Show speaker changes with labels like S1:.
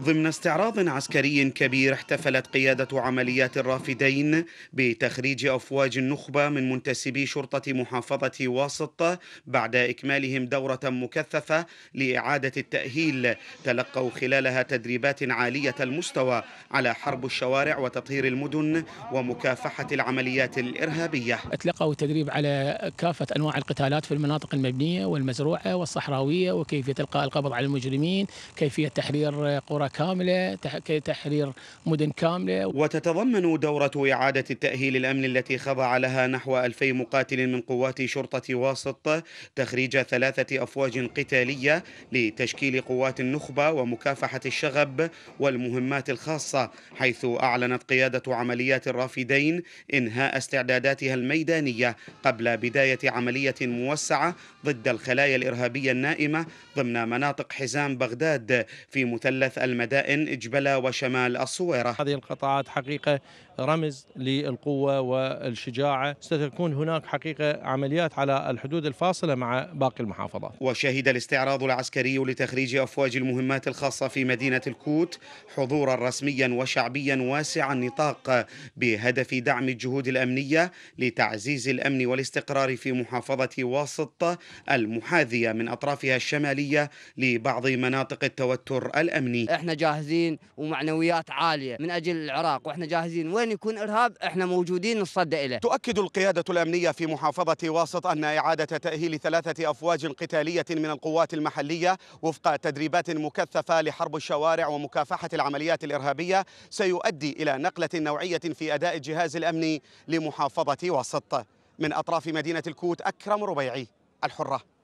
S1: ضمن استعراض عسكري كبير احتفلت قيادة عمليات الرافدين بتخريج أفواج النخبة من منتسبي شرطة محافظة واسطة بعد إكمالهم دورة مكثفة لإعادة التأهيل تلقوا خلالها تدريبات عالية المستوى على حرب الشوارع وتطهير المدن ومكافحة العمليات الإرهابية
S2: أتلقوا تدريب على كافة أنواع القتالات في المناطق المبنية والمزروعة والصحراوية وكيفية إلقاء القبض على المجرمين كيفية تحرير قرى كاملة تحرير مدن كاملة وتتضمن
S1: دورة إعادة التأهيل الأمن التي خضع لها نحو 2000 مقاتل من قوات شرطة واسط تخريج ثلاثة أفواج قتالية لتشكيل قوات النخبة ومكافحة الشغب والمهمات الخاصة حيث أعلنت قيادة عمليات الرافدين إنهاء استعداداتها الميدانية قبل بداية عملية موسعة ضد الخلايا الإرهابية النائمة ضمن مناطق حزام بغداد في مثلث الم. مدائن جبلة وشمال الصويرة هذه القطاعات حقيقة رمز للقوة والشجاعة ستكون هناك حقيقة عمليات على الحدود الفاصلة مع باقي المحافظات وشهد الاستعراض العسكري لتخريج أفواج المهمات الخاصة في مدينة الكوت حضورا رسميا وشعبيا واسع النطاق بهدف دعم الجهود الأمنية لتعزيز الأمن والاستقرار في محافظة واسطة المحاذية من أطرافها الشمالية لبعض مناطق التوتر الأمني احنا جاهزين ومعنويات عاليه من اجل العراق واحنا جاهزين وين يكون ارهاب احنا موجودين نصدى له. تؤكد القياده الامنيه في محافظه واسط ان اعاده تاهيل ثلاثه افواج قتاليه من القوات المحليه وفق تدريبات مكثفه لحرب الشوارع ومكافحه العمليات الارهابيه سيؤدي الى نقله نوعيه في اداء الجهاز الامني لمحافظه واسط. من اطراف مدينه الكوت اكرم ربيعي الحره.